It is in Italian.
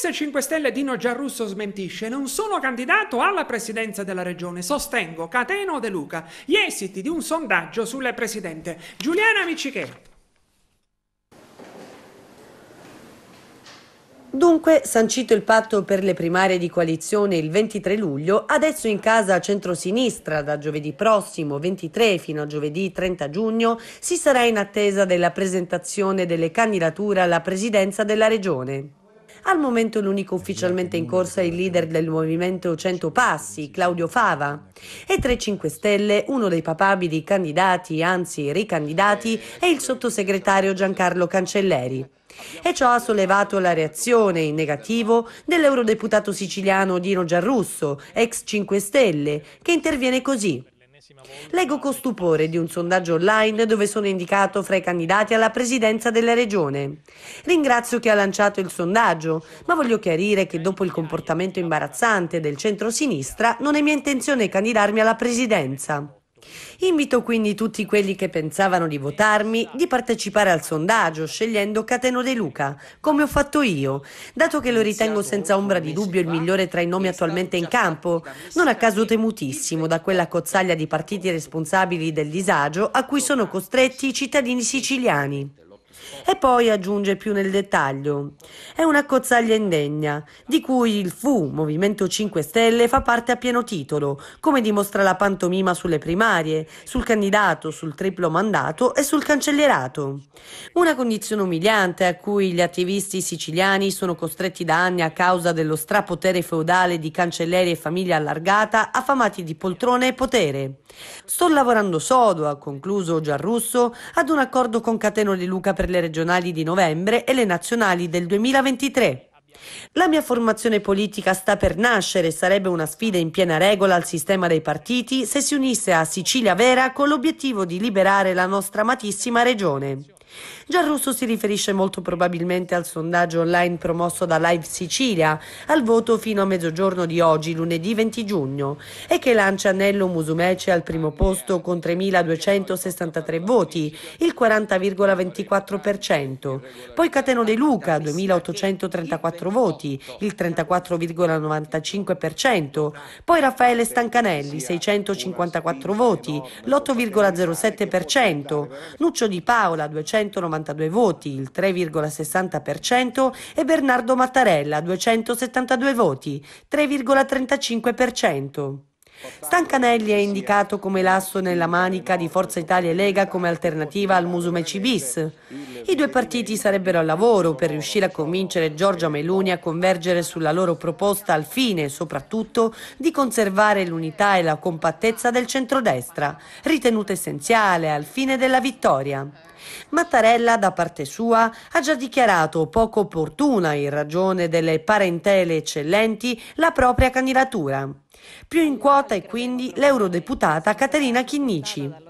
L'ex 5 Stelle Dino Giarrusso smentisce: Non sono candidato alla presidenza della regione. Sostengo Cateno De Luca. Gli esiti di un sondaggio sulla presidente. Giuliana Micichè. Dunque, sancito il patto per le primarie di coalizione il 23 luglio, adesso in casa centrosinistra da giovedì prossimo 23 fino a giovedì 30 giugno si sarà in attesa della presentazione delle candidature alla presidenza della regione. Al momento l'unico ufficialmente in corsa è il leader del movimento 100 Passi, Claudio Fava. E 3 5 Stelle, uno dei papabili candidati, anzi ricandidati, è il sottosegretario Giancarlo Cancelleri e ciò ha sollevato la reazione in negativo dell'eurodeputato siciliano Dino Giarrusso, ex 5 Stelle, che interviene così. Leggo con stupore di un sondaggio online dove sono indicato fra i candidati alla presidenza della regione. Ringrazio chi ha lanciato il sondaggio, ma voglio chiarire che dopo il comportamento imbarazzante del centro-sinistra non è mia intenzione candidarmi alla presidenza. Invito quindi tutti quelli che pensavano di votarmi di partecipare al sondaggio scegliendo Cateno De Luca, come ho fatto io, dato che lo ritengo senza ombra di dubbio il migliore tra i nomi attualmente in campo, non a caso temutissimo da quella cozzaglia di partiti responsabili del disagio a cui sono costretti i cittadini siciliani. E poi aggiunge più nel dettaglio: è una cozzaglia indegna, di cui il FU Movimento 5 Stelle fa parte a pieno titolo, come dimostra la pantomima sulle primarie, sul candidato, sul triplo mandato e sul cancellierato. Una condizione umiliante a cui gli attivisti siciliani sono costretti da anni a causa dello strapotere feudale di cancelleri e famiglia allargata, affamati di poltrone e potere. Sto lavorando sodo, ha concluso Giarrusso, ad un accordo con Cateno di Luca per le regionali di novembre e le nazionali del 2023. La mia formazione politica sta per nascere, sarebbe una sfida in piena regola al sistema dei partiti se si unisse a Sicilia Vera con l'obiettivo di liberare la nostra amatissima regione. Gian Russo si riferisce molto probabilmente al sondaggio online promosso da Live Sicilia al voto fino a mezzogiorno di oggi, lunedì 20 giugno, e che lancia Nello Musumeci al primo posto con 3.263 voti, il 40,24%, poi Cateno De Luca 2.834 voti, il 34,95%, poi Raffaele Stancanelli 654 voti, l'8,07%, Nuccio Di Paola 200 292 voti, il 3,60%, e Bernardo Mattarella 272 voti, 3,35%. Stancanelli è indicato come l'asso nella manica di Forza Italia e Lega come alternativa al Musumeci bis. I due partiti sarebbero al lavoro per riuscire a convincere Giorgia Meluni a convergere sulla loro proposta al fine, soprattutto, di conservare l'unità e la compattezza del centrodestra, ritenuta essenziale al fine della vittoria. Mattarella, da parte sua, ha già dichiarato poco opportuna, in ragione delle parentele eccellenti, la propria candidatura. Più in quota è quindi l'eurodeputata Caterina Chinnici.